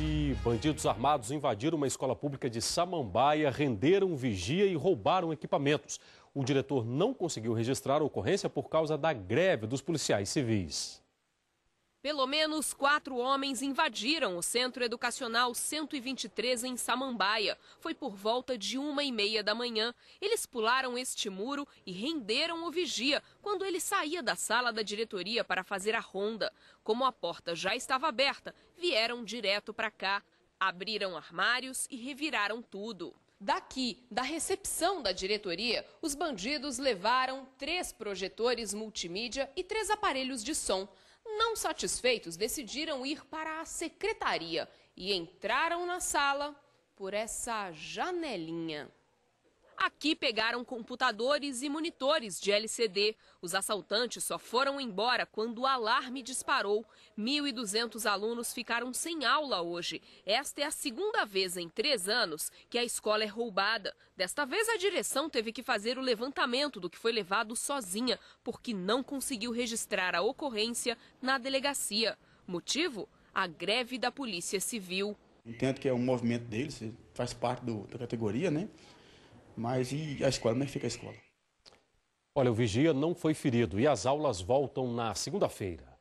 E bandidos armados invadiram uma escola pública de Samambaia, renderam um vigia e roubaram equipamentos. O diretor não conseguiu registrar a ocorrência por causa da greve dos policiais civis. Pelo menos quatro homens invadiram o Centro Educacional 123 em Samambaia. Foi por volta de uma e meia da manhã. Eles pularam este muro e renderam o vigia quando ele saía da sala da diretoria para fazer a ronda. Como a porta já estava aberta, vieram direto para cá. Abriram armários e reviraram tudo. Daqui, da recepção da diretoria, os bandidos levaram três projetores multimídia e três aparelhos de som. Não satisfeitos, decidiram ir para a secretaria e entraram na sala por essa janelinha. Aqui pegaram computadores e monitores de LCD. Os assaltantes só foram embora quando o alarme disparou. 1.200 alunos ficaram sem aula hoje. Esta é a segunda vez em três anos que a escola é roubada. Desta vez, a direção teve que fazer o levantamento do que foi levado sozinha, porque não conseguiu registrar a ocorrência na delegacia. Motivo? A greve da Polícia Civil. Entendo que é um movimento deles, faz parte do, da categoria, né? Mas e a escola? Como é que fica a escola? Olha, o vigia não foi ferido e as aulas voltam na segunda-feira.